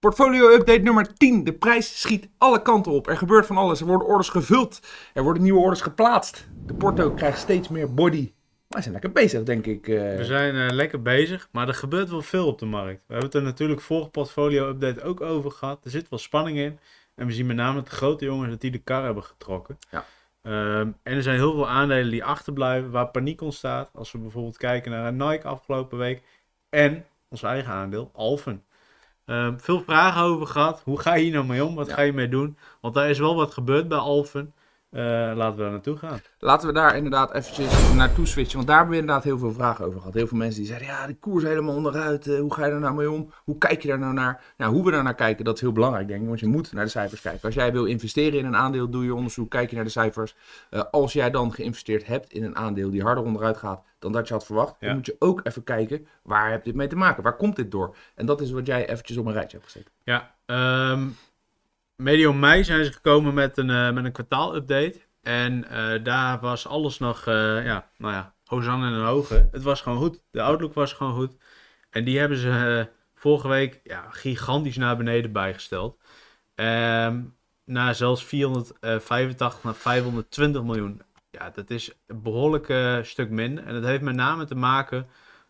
Portfolio-update nummer 10. De prijs schiet alle kanten op. Er gebeurt van alles. Er worden orders gevuld. Er worden nieuwe orders geplaatst. De Porto krijgt steeds meer body. Wij zijn lekker bezig, denk ik. Eh. We zijn eh, lekker bezig, maar er gebeurt wel veel op de markt. We hebben het er natuurlijk vorige portfolio-update ook over gehad. Er zit wel spanning in. En we zien met name dat de grote jongens dat die de kar hebben getrokken. Ja. Ehm, en er zijn heel veel aandelen die achterblijven waar paniek ontstaat. Als we bijvoorbeeld kijken naar Nike afgelopen week. En ons eigen aandeel, Alphen. Ehm, veel vragen over gehad. Hoe ga je hier nou mee om? Wat ga je mee doen? Want daar is wel wat gebeurd bij Alphen. Eh, laten we daar naartoe gaan. Laten we daar inderdaad eventjes naartoe switchen. Want daar hebben we inderdaad heel veel vragen over gehad. Heel veel mensen die zeiden, ja, de koers helemaal onderuit. Eh, hoe ga je er nou mee om? Hoe kijk je daar nou naar? Nou, hoe we daar naar kijken, dat is heel belangrijk, denk ik. Want je moet naar de cijfers kijken. Als jij wil investeren in een aandeel, doe je onderzoek, kijk je naar de cijfers. Eh, als jij dan geïnvesteerd hebt in een aandeel die harder onderuit gaat dan dat je had verwacht, dan moet je ook even kijken, waar heb dit mee te maken? Waar komt dit door? En dat is wat jij eventjes op een rijtje hebt gezet. Ja, um medio mei zijn ze gekomen met een, uh, met een kwartaal En eh, daar was alles nog, eh, ja, nou ja, in en Hoge. Het was gewoon goed. De outlook was gewoon goed. En die hebben ze vorige week ja, gigantisch naar beneden bijgesteld. Um, naar zelfs 485 naar 520 miljoen. Ja, dat is een behoorlijk stuk minder. En dat heeft met name te maken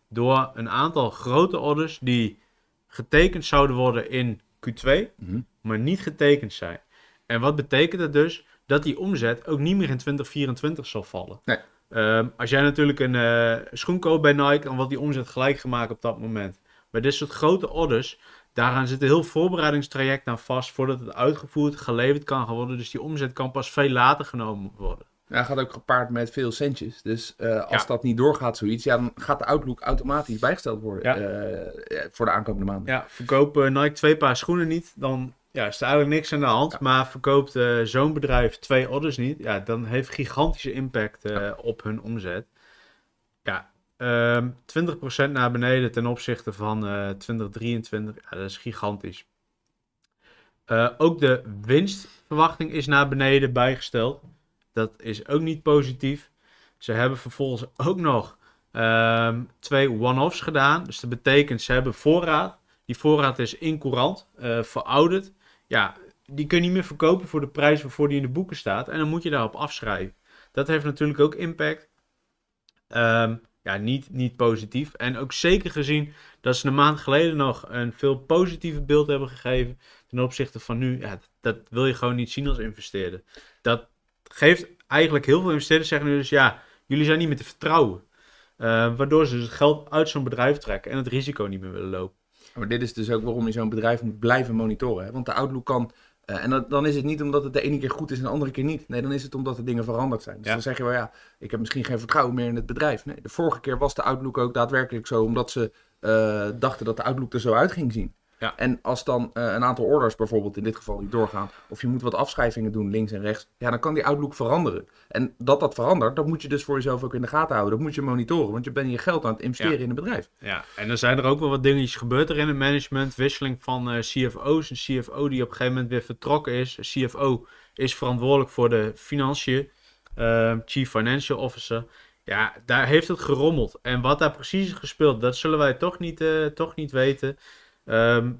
door een aantal grote orders die getekend zouden worden in Q2, mhm. maar niet getekend zijn. En wat betekent dat dus? Dat die omzet ook niet meer in 2024 zal vallen. Nee. Ehm, als jij natuurlijk een uh, schoen koopt bij Nike, dan wordt die omzet gelijk gemaakt op dat moment. Bij dit soort grote orders, daaraan zit een heel voorbereidingstraject aan vast voordat het uitgevoerd, geleverd kan worden. Dus die omzet kan pas veel later genomen worden. Ja, gaat ook gepaard met veel centjes. Dus eh, als dat niet doorgaat, zoiets, ja, dan gaat de outlook automatisch bijgesteld worden ja. Eh, eh, voor de aankomende maanden. Ja, verkoop Nike twee paar schoenen niet, dan ja, is er eigenlijk niks aan de hand. Maar verkoopt zo'n bedrijf twee orders niet, ja, dan heeft gigantische impact op hun omzet. Ja, 20% ehm, naar beneden ten opzichte van 2023, ja, dat is gigantisch. ook de winstverwachting is naar beneden bijgesteld. Dat is ook niet positief. Ze hebben vervolgens ook nog ehm, twee one-offs gedaan. Dus dat betekent ze hebben voorraad. Die voorraad is incourant, uh, eh, verouderd. Ja, die kun je niet meer verkopen voor de prijs waarvoor die in de boeken staat. En dan moet je daarop afschrijven. Dat heeft natuurlijk ook impact. Ehm, ja, niet, niet positief. En ook zeker gezien dat ze een maand geleden nog een veel positiever beeld hebben gegeven ten opzichte van nu. Ja, dat wil je gewoon niet zien als investeerder. Dat, geeft eigenlijk heel veel investeerders zeggen nu dus ja, jullie zijn niet meer te vertrouwen. Eh, waardoor ze dus het geld uit zo'n bedrijf trekken en het risico niet meer willen lopen. Maar dit is dus ook waarom je zo'n bedrijf moet blijven monitoren. Hè? Want de outlook kan. Eh, en dat, dan is het niet omdat het de ene keer goed is en de andere keer niet. Nee, dan is het omdat de dingen veranderd zijn. Dus dan zeg je wel ja, ik heb misschien geen vertrouwen meer in het bedrijf. Nee, de vorige keer was de outlook ook daadwerkelijk zo omdat ze eh, dachten dat de outlook er zo uit ging zien. Ja. En als dan eh, een aantal orders bijvoorbeeld in dit geval niet doorgaan, of je moet wat afschrijvingen doen links en rechts, ja, dan kan die outlook veranderen. En dat dat verandert, dat moet je dus voor jezelf ook in de gaten houden. Dat moet je monitoren, want je bent je geld aan het investeren in het bedrijf. Ja, en dan zijn er ook wel wat dingetjes gebeurd erin in het management. Wisseling van eh, CFO's. Een CFO die op een gegeven moment weer vertrokken is. Een CFO is verantwoordelijk voor de financiën. Eh, chief Financial Officer. Ja, daar heeft het gerommeld. En wat daar precies is gespeeld, dat zullen wij toch niet, toch niet weten. Ehm,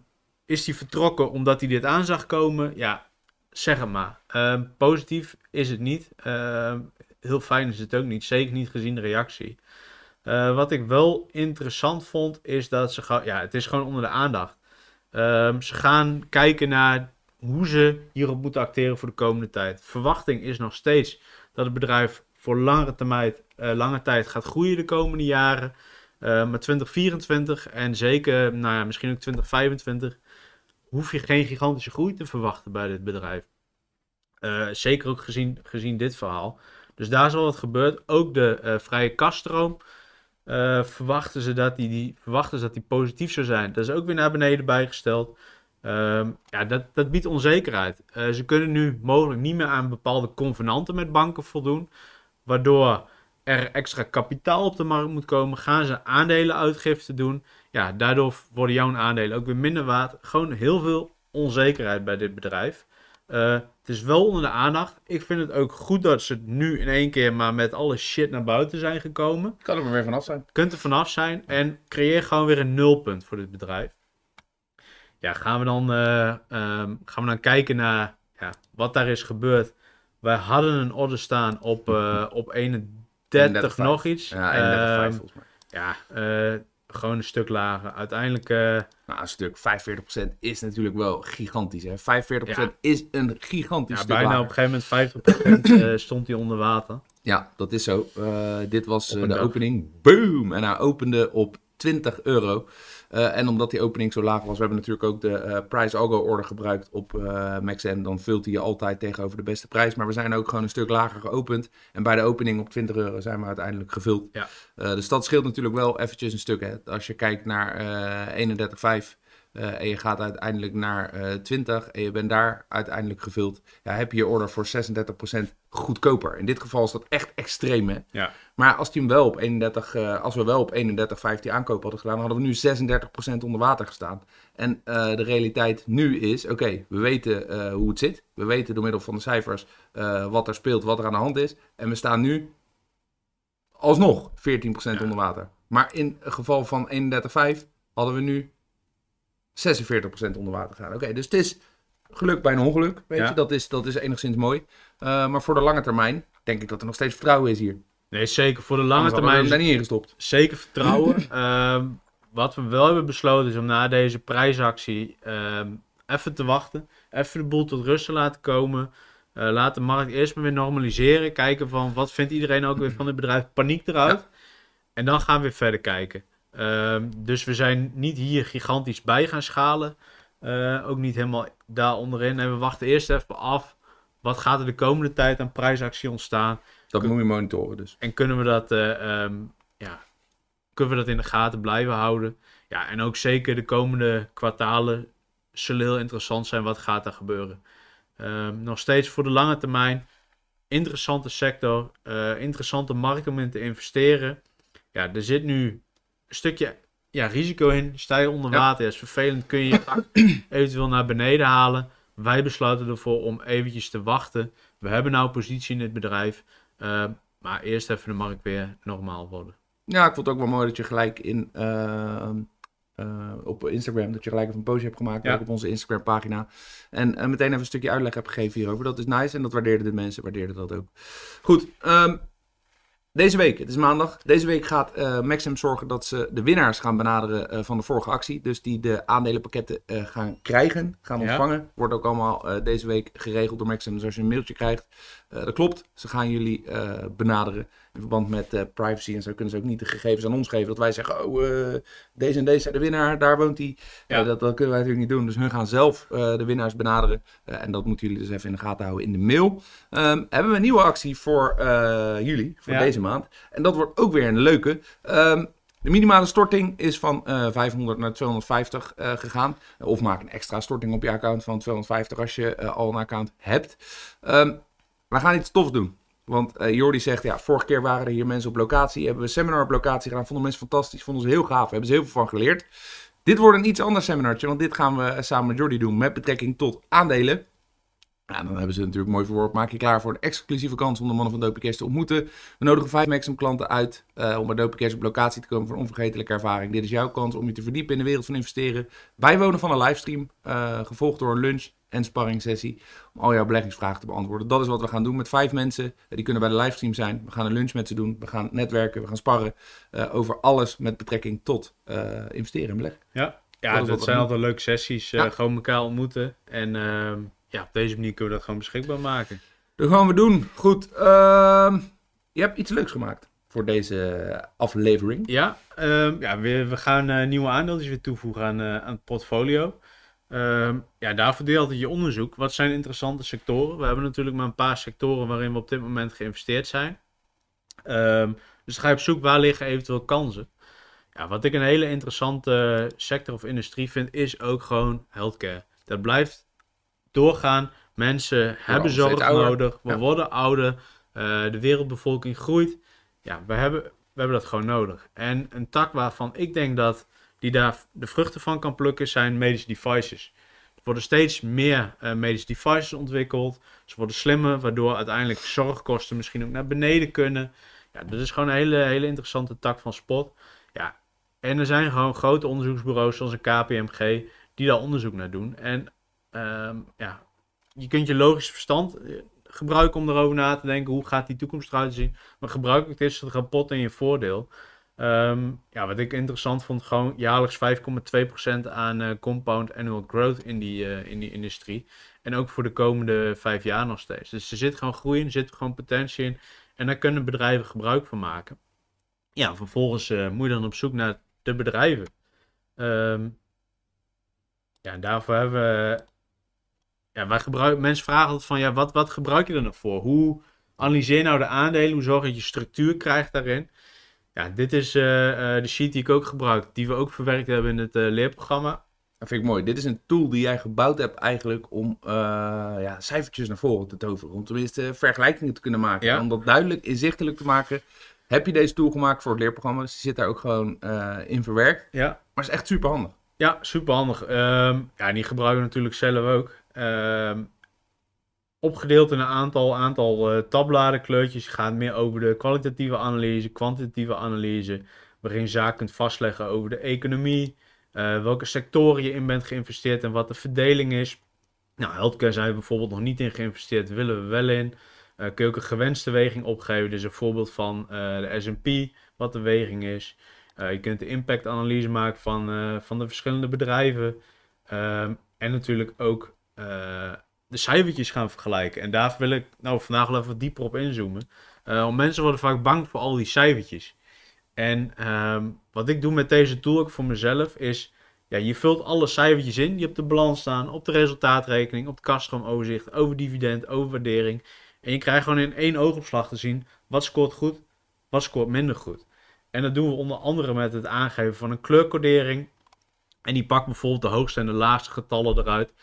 is hij vertrokken omdat hij dit aan zag komen? Ja, zeg het maar. Ehm, positief is het niet. Ehm, heel fijn is het ook niet. Zeker niet gezien de reactie. Eh, wat ik wel interessant vond, is dat ze. Ja, het is gewoon onder de aandacht. ze gaan kijken naar hoe ze hierop moeten acteren voor de komende tijd. Verwachting is nog steeds dat het bedrijf voor langere, termijn, eh, lange tijd gaat groeien de komende jaren. Eh, maar 2024 en zeker, nou ja, misschien ook 2025, hoef je geen gigantische groei te verwachten bij dit bedrijf. Eh, zeker ook gezien, gezien dit verhaal. Dus daar zal wat gebeurd. Ook de eh, vrije kaststroom. verwachten, ze dat die, die, verwachten ze dat die positief zou zijn. Dat is ook weer naar beneden bijgesteld. Ehm, ja, dat, dat biedt onzekerheid. ze kunnen nu mogelijk niet meer aan bepaalde convenanten met banken voldoen, waardoor er extra kapitaal op de markt moet komen, gaan ze aandelenuitgifte doen. Ja, daardoor worden jouw aandelen ook weer minder waard. Gewoon heel veel onzekerheid bij dit bedrijf. Eh, het is wel onder de aandacht. Ik vind het ook goed dat ze nu in één keer maar met alle shit naar buiten zijn gekomen. Kan er maar weer vanaf zijn. Kunt er vanaf zijn en creëer gewoon weer een nulpunt voor dit bedrijf. Ja, gaan we dan, eh, ehm, gaan we dan kijken naar ja, wat daar is gebeurd. Wij hadden een order staan op, uh, op 31 30 nog iets. Ja, 31,5 ehm, volgens mij. Ja, eh, gewoon een stuk lager. Uiteindelijk... Eh, nou, een stuk 45% is natuurlijk wel gigantisch. Hè? 45% is een gigantisch ja, bijna op een gegeven moment 50% eh, stond hij onder water. Ja, dat is zo. dit was de opening. Boom! En hij opende op 20 euro. Eh, en omdat die opening zo laag was, we hebben natuurlijk ook de uh, eh, price algo order gebruikt op uh, eh, MaxN. Dan vult hij je altijd tegenover de beste prijs. Maar we zijn ook gewoon een stuk lager geopend. En bij de opening op 20 euro zijn we uiteindelijk gevuld. Ja. dus dat scheelt natuurlijk wel eventjes een stuk. Hè. Als je kijkt naar 31,5 eh, en je gaat uiteindelijk naar 20 eh, en je bent daar uiteindelijk gevuld. Ja, heb je je order voor 36% goedkoper. In dit geval is dat echt extreem. Hè? Ja. Maar als, die hem wel op 31, eh, als we wel op 31,15 aankoop hadden gedaan, hadden we nu 36% onder water gestaan. En de realiteit nu is, oké, we weten hoe het zit. We weten door middel van de cijfers wat er speelt, wat er aan de hand is. En we staan nu alsnog 14% onder water. Maar in het geval van 31,5 hadden we nu 46% onder water gaan. Oké, dus het is geluk bij een ongeluk. Weet je, dat is, dat is enigszins mooi. Eh, maar voor de lange termijn denk ik dat er nog steeds vertrouwen is hier. Nee, zeker. Voor de lange termijn. We zijn niet ingestopt. Zeker vertrouwen. Ehm, wat we wel hebben besloten is om na deze prijsactie ehm, even te wachten. Even de boel tot rust te laten komen. Uh, laat de markt eerst maar weer normaliseren. Kijken van wat vindt iedereen ook weer van het bedrijf. Paniek eruit. En dan gaan we weer verder kijken. Ehm, dus we zijn niet hier gigantisch bij gaan schalen. Eh, ook niet helemaal daar onderin. En we wachten eerst even af. Wat gaat er de komende tijd aan prijsactie ontstaan? Dat moet je monitoren dus. En kunnen we dat, eh, ehm, ja, kunnen we dat in de gaten blijven houden? Ja, en ook zeker de komende kwartalen zullen heel interessant zijn. Wat gaat er gebeuren? Ehm, nog steeds voor de lange termijn. Interessante sector. Eh, interessante markt om in te investeren. Ja, er zit nu stukje ja, risico in. Sta je onder water, ja. is vervelend, kun je eventueel naar beneden halen. Wij besluiten ervoor om eventjes te wachten. We hebben nou positie in het bedrijf, ehm, maar eerst even de markt weer normaal worden. Ja, ik vond het ook wel mooi dat je gelijk in, ehm, eh, op Instagram, dat je gelijk even een post hebt gemaakt, ook op onze Instagram pagina. En eh, meteen even een stukje uitleg hebt gegeven hierover. Dat is nice en dat waardeerden de mensen, waardeerden dat ook. Goed, ehm, deze week, het is maandag. Deze week gaat uh, Maxim zorgen dat ze de winnaars gaan benaderen eh, van de vorige actie. Dus die de aandelenpakketten eh, gaan krijgen, gaan ontvangen. Wordt ook allemaal deze week geregeld door Maxim. Dus als je een mailtje krijgt, dat klopt. Ze gaan jullie benaderen. In verband met privacy en zo kunnen ze ook niet de gegevens aan ons geven. Dat wij zeggen, oh, deze en deze zijn de winnaar, daar woont hij. Dat, dat, kunnen wij natuurlijk niet doen. Dus hun gaan zelf de winnaars benaderen. en dat moeten jullie dus even in de gaten houden in de mail. Ehm, hebben we een nieuwe actie voor jullie, voor deze maand. En dat wordt ook weer een leuke. Ehm, de minimale storting is van 500 eh, naar 250 eh, gegaan. Of maak een extra storting op je account van 250 als je eh, al een account hebt. Ehm, we gaan iets tof doen. Want Jordi zegt, ja, vorige keer waren er hier mensen op locatie. Hebben we een seminar op locatie gedaan. Vonden mensen fantastisch. Vonden ze heel gaaf. Hebben ze heel veel van geleerd. Dit wordt een iets ander seminartje. Want dit gaan we samen met Jordi doen met betrekking tot aandelen. Nou, dan hebben ze natuurlijk mooi verwoord. Maak je klaar voor een exclusieve kans om de mannen van Dopicast te ontmoeten. We nodigen vijf Maxim klanten uit eh, om bij Dopicast op locatie te komen voor een onvergetelijke ervaring. Dit is jouw kans om je te verdiepen in de wereld van investeren. Bijwonen van een livestream, eh, gevolgd door een lunch en sparringsessie om al jouw beleggingsvragen te beantwoorden. Dat is wat we gaan doen met vijf mensen. Eh, die kunnen bij de livestream zijn. We gaan een lunch met ze doen. We gaan netwerken, we gaan sparren over alles met betrekking tot investeren en beleggen. Ja, ja dat, zijn altijd leuke sessies. Gewoon elkaar ontmoeten en... Ehm, ja, op deze manier kunnen we dat gewoon beschikbaar maken. Dat gaan we doen. Goed. Ehm, je hebt iets leuks gemaakt voor deze aflevering. Ja, ehm, ja we, we gaan eh, nieuwe aandeeltjes weer toevoegen aan, eh, aan het portfolio. Ehm, ja, daarvoor deel je onderzoek. Wat zijn interessante sectoren? We hebben natuurlijk maar een paar sectoren waarin we op dit moment geïnvesteerd zijn. dus ga je op zoek waar liggen eventueel kansen. Ja, wat ik een hele interessante sector of industrie vind, is ook gewoon healthcare. Dat blijft doorgaan. Mensen hebben zorg nodig. We worden ouder. Eh, de wereldbevolking groeit. Ja, we hebben, we hebben dat gewoon nodig. En een tak waarvan ik denk dat die daar de vruchten van kan plukken, zijn medische devices. Er worden steeds meer eh, medische devices ontwikkeld. Ze worden slimmer, waardoor uiteindelijk zorgkosten misschien ook naar beneden kunnen. Ja, dat is gewoon een hele, hele interessante tak van spot. Ja, en er zijn gewoon grote onderzoeksbureaus zoals een KPMG die daar onderzoek naar doen. En Ehm, ja, je kunt je logisch verstand eh, gebruiken om erover na te denken. Hoe gaat die toekomst eruit zien? Maar gebruik ik dit het rapport in je voordeel. Ehm, ja, wat ik interessant vond, gewoon jaarlijks 5,2% aan eh, compound annual growth in die, eh, in die industrie. En ook voor de komende vijf jaar nog steeds. Dus er zit gewoon groei in, er zit gewoon potentie in. En daar kunnen bedrijven gebruik van maken. Ja, vervolgens moet je dan op zoek naar de bedrijven. Ehm, ja, en daarvoor hebben we ja, wij gebruiken, mensen vragen altijd van, ja, wat, wat gebruik je er nog voor? Hoe analyseer je nou de aandelen? Hoe zorg je dat je structuur krijgt daarin? Ja, dit is eh, eh, de sheet die ik ook gebruik, die we ook verwerkt hebben in het eh, leerprogramma. Dat vind ik mooi. Dit is een tool die jij gebouwd hebt eigenlijk om ja, cijfertjes naar voren te toveren. Om tenminste vergelijkingen te kunnen maken. Om dat duidelijk inzichtelijk te maken. Heb je deze tool gemaakt voor het leerprogramma? Dus die zit daar ook gewoon in verwerkt. Ja. Maar is echt super handig. Ja, super handig. Ehm, ja, die gebruiken we natuurlijk zelf ook. Ehm, opgedeeld in een aantal, aantal eh, tabbladen kleurtjes. Het gaat meer over de kwalitatieve analyse, kwantitatieve analyse. Waarin je zaken kunt vastleggen over de economie. Eh, welke sectoren je in bent geïnvesteerd en wat de verdeling is. Nou, healthcare zijn we bijvoorbeeld nog niet in geïnvesteerd, willen we wel in. Eh, kun je ook een gewenste weging opgeven, dus een voorbeeld van de S&P, wat de weging is. je kunt de impactanalyse maken van, van de verschillende bedrijven. Ehm, en natuurlijk ook eh, de cijfertjes gaan vergelijken. En daar wil ik nou, vandaag wel even dieper op inzoomen. Eh, want mensen worden vaak bang voor al die cijfertjes. En ehm, wat ik doe met deze tool voor mezelf is... Ja, je vult alle cijfertjes in die op de balans staan, op de resultaatrekening, op het kastroomoverzicht, over dividend, over waardering. En je krijgt gewoon in één oogopslag te zien wat scoort goed, wat scoort minder goed. En dat doen we onder andere met het aangeven van een kleurcodering. En die pakt bijvoorbeeld de hoogste en de laagste getallen eruit.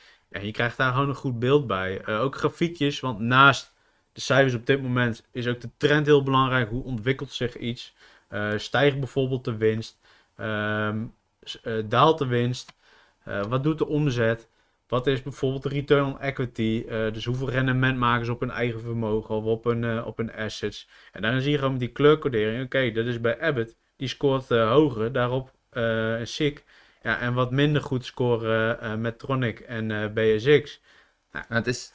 En je krijgt daar gewoon een goed beeld bij. Eh, ook grafiekjes, want naast de cijfers op dit moment is ook de trend heel belangrijk. Hoe ontwikkelt zich iets? Eh, stijgt bijvoorbeeld de winst? Ehm, eh, daalt de winst? wat doet de omzet? Wat is bijvoorbeeld de return on equity? dus hoeveel rendement maken ze op hun eigen vermogen of op hun, op hun assets? En dan zie je gewoon die kleurcodering. Oké, dat is bij Abbott. Die scoort uh, hoger. Daarop een SICK ja, en wat minder goed scoren eh, met Tronic en eh, BSX. Nou, nou, het is,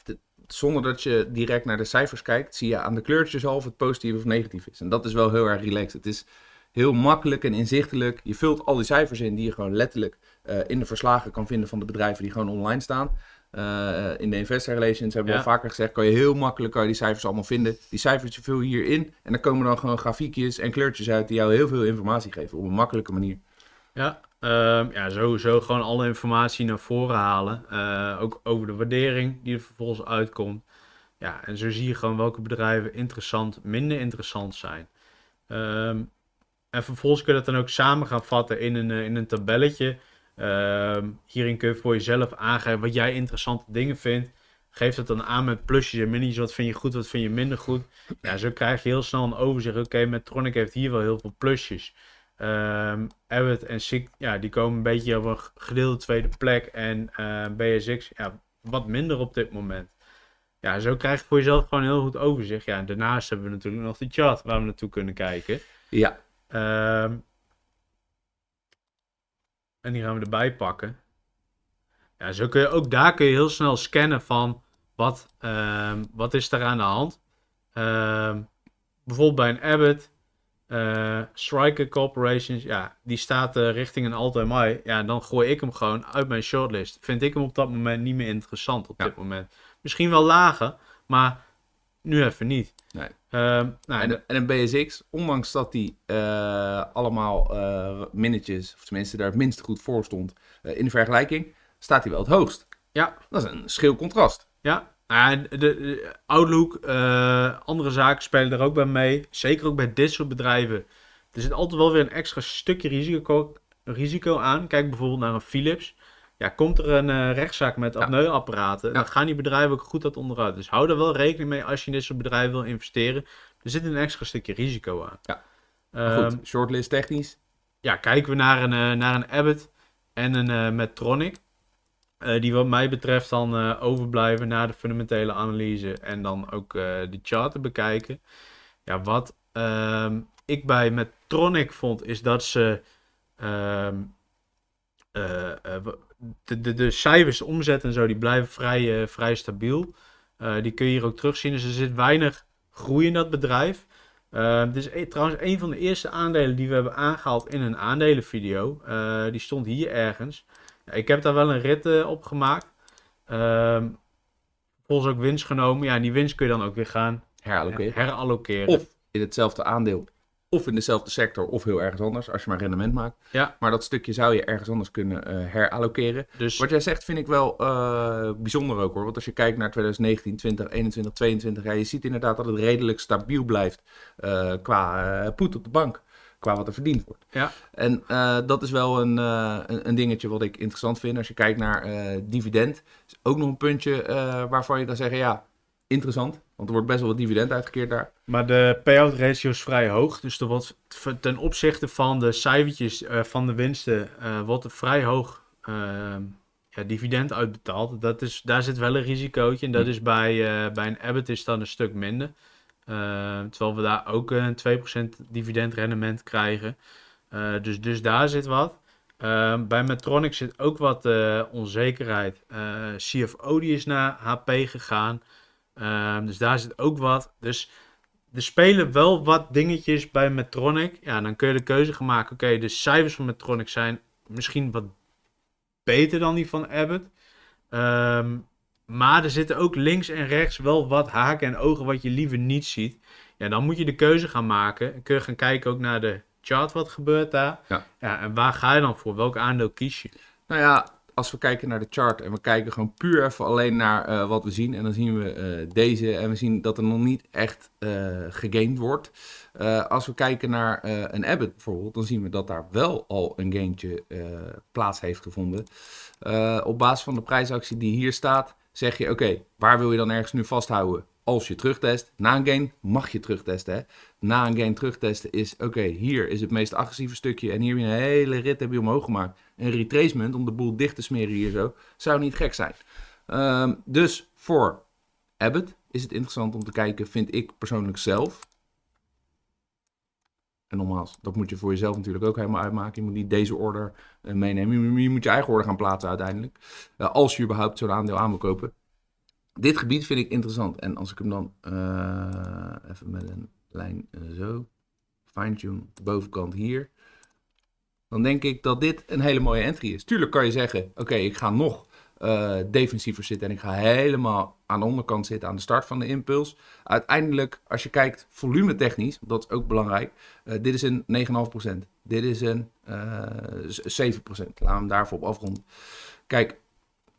zonder dat je direct naar de cijfers kijkt, zie je aan de kleurtjes al of het positief of negatief is. En dat is wel heel erg relaxed. Het is heel makkelijk en inzichtelijk. Je vult al die cijfers in die je gewoon letterlijk eh, in de verslagen kan vinden van de bedrijven die gewoon online staan. in de investor relations hebben we al vaker gezegd, kan je heel makkelijk kan je die cijfers allemaal vinden. Die cijfers vul je hierin en dan komen dan gewoon grafiekjes en kleurtjes uit die jou heel veel informatie geven op een makkelijke manier. Ja, Ehm, ja, sowieso gewoon alle informatie naar voren halen. Eh, ook over de waardering die er vervolgens uitkomt. Ja, en zo zie je gewoon welke bedrijven interessant, minder interessant zijn. Ehm, en vervolgens kun je dat dan ook samen gaan vatten in een, eh, in een tabelletje. Ehm, hierin kun je voor jezelf aangeven wat jij interessante dingen vindt. Geef dat dan aan met plusjes en minnetjes. Wat vind je goed, wat vind je minder goed. Ja, zo krijg je heel snel een overzicht. Oké, okay, Metronic heeft hier wel heel veel plusjes. Ehm, Abbott en Sik, ja, die komen een beetje op een gedeelde tweede plek. En uh, eh, BSX, ja, wat minder op dit moment. Ja, zo krijg je voor jezelf gewoon een heel goed overzicht. Ja, daarnaast hebben we natuurlijk nog de chat waar we naartoe kunnen kijken. Ja. Ehm, en die gaan we erbij pakken. Ja, zo kun je, ook daar kun je heel snel scannen van wat, ehm, wat is er aan de hand. Um, bijvoorbeeld bij een Abbott uh, Striker Corporations, ja, die staat eh, richting een all-time high. Ja, dan gooi ik hem gewoon uit mijn shortlist. Vind ik hem op dat moment niet meer interessant op dit moment. Misschien wel lager, maar nu even niet. Nee. Ehm, nou, en, en een BSX, ondanks dat die eh, allemaal minnetjes, of tenminste daar het minst goed voor stond, in de vergelijking, staat hij wel het hoogst. Ja. Dat is een schil contrast. Ja, de, Outlook, eh, andere zaken spelen daar ook bij mee. Zeker ook bij dit soort bedrijven. Er zit altijd wel weer een extra stukje risico, risico aan. Kijk bijvoorbeeld naar een Philips. Ja, komt er een eh, rechtszaak met apneuapparaten, ja. dan gaan die bedrijven ook goed dat onderuit. Dus hou daar wel rekening mee als je in dit soort bedrijven wil investeren. Er zit een extra stukje risico aan. Ja. Ehm, goed, shortlist technisch. Ja, kijken we naar een, eh, naar een Abbott en een Medtronic. Eh, die wat mij betreft dan eh, overblijven na de fundamentele analyse en dan ook eh, de charten bekijken. Ja, wat ehm, ik bij Metronic vond is dat ze ehm, de, de, de cijfers, omzet en zo, die blijven vrij, vrij stabiel. die kun je hier ook terugzien. Dus er zit weinig groei in dat bedrijf. Ehm, dit is trouwens een van de eerste aandelen die we hebben aangehaald in een aandelenvideo. die stond hier ergens ik heb daar wel een rit eh, op gemaakt. Ehm, volgens ook winst genomen. Ja, en die winst kun je dan ook weer gaan herallokeren. Of in hetzelfde aandeel. Of in dezelfde sector, of heel ergens anders, als je maar rendement maakt. Ja. Maar dat stukje zou je ergens anders kunnen uh, eh, herallokeren. Dus... Wat jij zegt vind ik wel eh, bijzonder ook hoor. Want als je kijkt naar 2019, 20, 21, 22, ja, je ziet inderdaad dat het redelijk stabiel blijft qua poet op de bank qua wat er verdiend wordt. Ja. En eh, dat is wel eh, een, een, dingetje wat ik interessant vind. Als je kijkt naar eh, dividend, is ook nog een puntje waarvan je kan zeggen, ja, interessant. Want er wordt best wel wat dividend uitgekeerd daar. Maar de payout ratio is vrij hoog. Dus er wordt ten opzichte van de cijfertjes van de winsten, wordt er vrij hoog ehm, ja, dividend uitbetaald. Dat is, daar zit wel een risicootje. En dat hm. is bij, bij een Abbott is dan een stuk minder. Ehm, terwijl we daar ook een 2% dividendrendement krijgen. Eh, dus, dus daar zit wat. Ehm, bij Metronic zit ook wat eh, onzekerheid. Eh, CFO die is naar HP gegaan. Ehm, dus daar zit ook wat. Dus er spelen wel wat dingetjes bij Metronic. Ja, dan kun je de keuze maken. Oké, de cijfers van Metronic zijn misschien wat beter dan die van Abbott. Um, maar er zitten ook links en rechts wel wat haken en ogen wat je liever niet ziet. Ja, dan moet je de keuze gaan maken. Kun je gaan kijken ook naar de chart, wat gebeurt daar? Ja. ja. En waar ga je dan voor? Welk aandeel kies je? Nou ja, als we kijken naar de chart en we kijken gewoon puur even alleen naar eh, wat we zien. En dan zien we eh, deze en we zien dat er nog niet echt uh, gegamed wordt. als we kijken naar een Abbott bijvoorbeeld, dan zien we dat daar wel al een gaintje plaats heeft gevonden. op basis van de prijsactie die hier staat, zeg je: oké, waar wil je dan ergens nu vasthouden? Als je terugtest, na een gain mag je terugtesten. Hè? Na een gain terugtesten is: oké, hier is het meest agressieve stukje. En hier heb je een hele rit heb je omhoog gemaakt. Een retracement om de boel dicht te smeren hier zo zou niet gek zijn. Ehm, dus voor Abbott is het interessant om te kijken, vind ik persoonlijk zelf. En nogmaals, dat moet je voor jezelf natuurlijk ook helemaal uitmaken. Je moet niet deze order eh, meenemen. Je, moet je eigen order gaan plaatsen uiteindelijk. Eh, als je überhaupt zo'n aandeel aan wil kopen. Dit gebied vind ik interessant. En als ik hem dan eh, even met een lijn zo fine-tune, de bovenkant hier. Dan denk ik dat dit een hele mooie entry is. Tuurlijk kan je zeggen, oké, ik ga nog eh, defensiever zitten. En ik ga helemaal aan de onderkant zitten, aan de start van de impuls. Uiteindelijk, als je kijkt volume technisch, dat is ook belangrijk. Eh, dit is een 9,5%. Dit is een uh, eh, 7%. Laten we hem daarvoor op afronden. Kijk,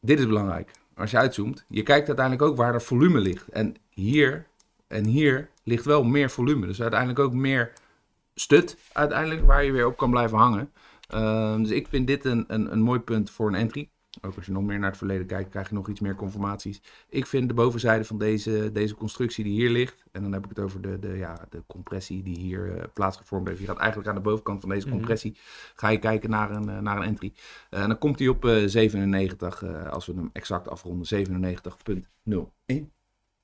dit is belangrijk. Als je uitzoomt, je kijkt uiteindelijk ook waar het volume ligt. En hier en hier ligt wel meer volume. Dus uiteindelijk ook meer stut, uiteindelijk, waar je weer op kan blijven hangen. Ehm, dus ik vind dit een, een, een mooi punt voor een entry. Ook als je nog meer naar het verleden kijkt, krijg je nog iets meer conformaties. Ik vind de bovenzijde van deze, deze constructie die hier ligt, en dan heb ik het over de, de, ja, de compressie die hier eh, plaatsgevormd heeft. Je gaat eigenlijk aan de bovenkant van deze mhm. compressie, ga je kijken naar een, eh, naar een entry. Eh, en dan komt hij op 97, als we hem exact afronden, 97.01.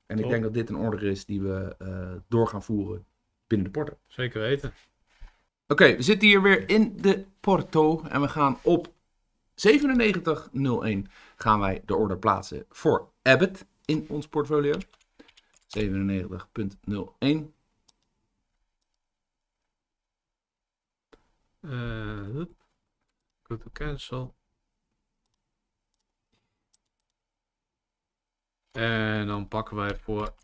En ik denk dat dit een orde is die we door gaan voeren binnen de porto. Zeker weten. Oké, we zitten hier weer in de Porto en we gaan op 97,01 gaan wij de order plaatsen voor Abbott in ons portfolio. 97,01. Uh, eh, go to cancel. En dan pakken wij voor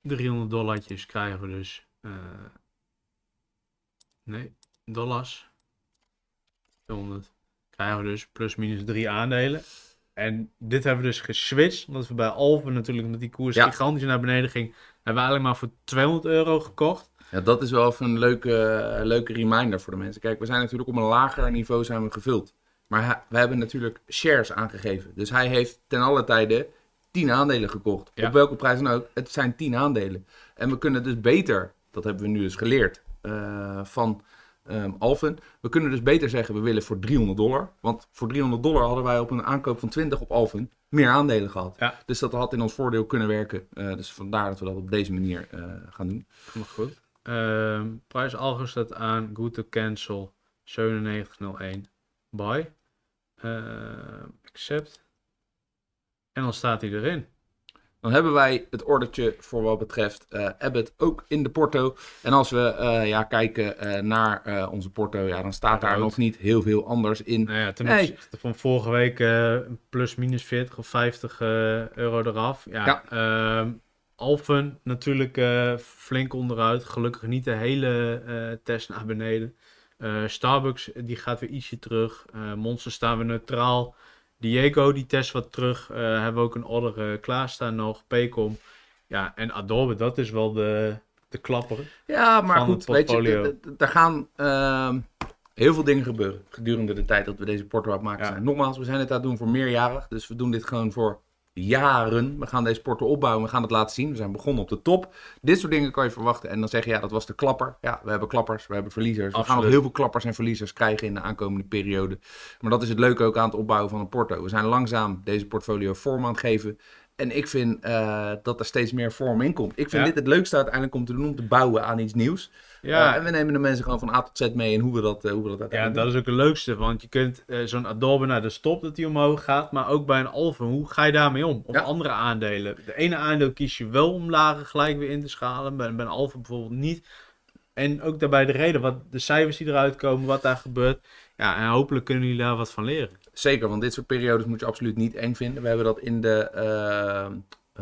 300 dollartjes krijgen we dus. Eh, nee, dollars. 200 krijgen we dus plus minus drie aandelen. En dit hebben we dus geswitcht, omdat we bij Alphen natuurlijk omdat die koers gigantisch naar beneden ging, hebben we alleen maar voor 200 euro gekocht. Ja, dat is wel even een leuke, leuke reminder voor de mensen. Kijk, we zijn natuurlijk op een lager niveau zijn we gevuld. Maar we hebben natuurlijk shares aangegeven. Dus hij heeft ten alle tijde 10 aandelen gekocht. Op welke prijs dan ook. Het zijn 10 aandelen. En we kunnen dus beter, dat hebben we nu dus geleerd, eh, van um, We kunnen dus beter zeggen we willen voor 300 dollar. Want voor 300 dollar hadden wij op een aankoop van 20 op Alphen meer aandelen gehad. Dus dat had in ons voordeel kunnen werken. Eh, dus vandaar dat we dat op deze manier eh, gaan doen. Nog goed. Ehm, prijs Alphen staat aan. Good to cancel. 9701. Buy. Ehm, accept. En dan staat hij erin. Dan hebben wij het ordertje voor wat betreft eh, Abbott ook in de porto. En als we eh, ja, kijken eh, naar onze porto, ja, dan staat daar nog niet heel veel anders in. Nou ja, ten opzichte van vorige week plus minus 40 of 50 euro eraf. Ja, ehm, Alphen natuurlijk flink onderuit. Gelukkig niet de hele test naar beneden. Starbucks die gaat weer ietsje terug. Monster staan we neutraal. Diego, die test wat terug. Eh, hebben we ook een order eh, klaarstaan nog. Pekom. Ja, en Adobe, dat is wel de, de klapper. Ja, maar goed, weet je, daar gaan ehm, heel veel dingen gebeuren gedurende de tijd dat we deze portrait maken zijn. Nogmaals, we zijn het aan het doen voor meerjarig, dus we doen dit gewoon voor jaren. We gaan deze porto opbouwen, we gaan het laten zien. We zijn begonnen op de top. Dit soort dingen kan je verwachten. En dan zeggen ja, dat was de klapper. Ja, we hebben klappers, we hebben verliezers. We gaan nog heel veel klappers en verliezers krijgen in de aankomende periode. Maar dat is het leuke ook aan het opbouwen van een porto. We zijn langzaam deze portfolio vorm aan het geven. En ik vind eh, dat er steeds meer vorm in komt. Ik vind dit het leukste uiteindelijk om te doen, om te bouwen aan iets nieuws. Ja. Eh, en we nemen de mensen gewoon van A tot Z mee en hoe we dat, uh, hoe we dat Ja, dat is ook het leukste, want je kunt zo'n Adobe naar de stop dat hij omhoog gaat, maar ook bij een Alfa, hoe ga je daarmee om? Op andere aandelen. De ene aandeel kies je wel om lager gelijk weer in te schalen, bij, bij een Alfa bijvoorbeeld niet. En ook daarbij de reden, wat de cijfers die eruit komen, wat daar gebeurt. Ja, en hopelijk kunnen jullie daar wat van leren. Zeker, want dit soort periodes moet je absoluut niet eng vinden. We hebben dat in de eh, eh,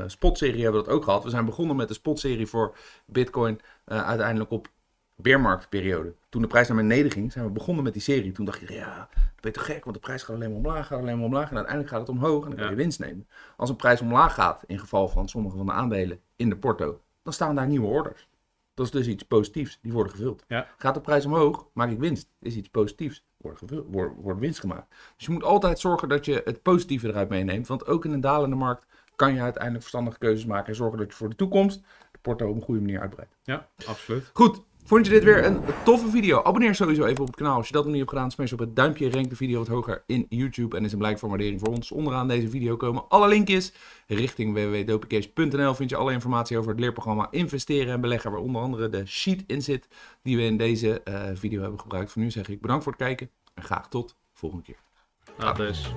spotserie hebben we dat ook gehad. We zijn begonnen met de spotserie voor Bitcoin eh, uiteindelijk op beermarktperiode. Toen de prijs naar beneden ging, zijn we begonnen met die serie. Toen dacht je, ja, dat ben je toch gek, want de prijs gaat alleen maar omlaag, gaat alleen maar omlaag. En uiteindelijk gaat het omhoog en dan kan je winst nemen. Als een prijs omlaag gaat, in geval van sommige van de aandelen in de porto, dan staan daar nieuwe orders. Dat is dus iets positiefs, die worden gevuld. Gaat de prijs omhoog, maak ik winst, is iets positiefs wordt, winst gemaakt. Dus je moet altijd zorgen dat je het positieve eruit meeneemt. Want ook in een dalende markt kan je uiteindelijk verstandige keuzes maken en zorgen dat je voor de toekomst de porto op een goede manier uitbreidt. Ja, absoluut. Goed, Vond je dit weer een toffe video? Abonneer sowieso even op het kanaal. Als je dat nog niet hebt gedaan, smash op het duimpje. Rank de video wat hoger in YouTube. En is een blijk van waardering voor ons. Onderaan deze video komen alle linkjes. Richting www.dopicase.nl vind je alle informatie over het leerprogramma Investeren en Beleggen. Waar onder andere de sheet in zit die we in deze eh, video hebben gebruikt. Voor nu zeg ik bedankt voor het kijken. En graag tot volgende keer. dus.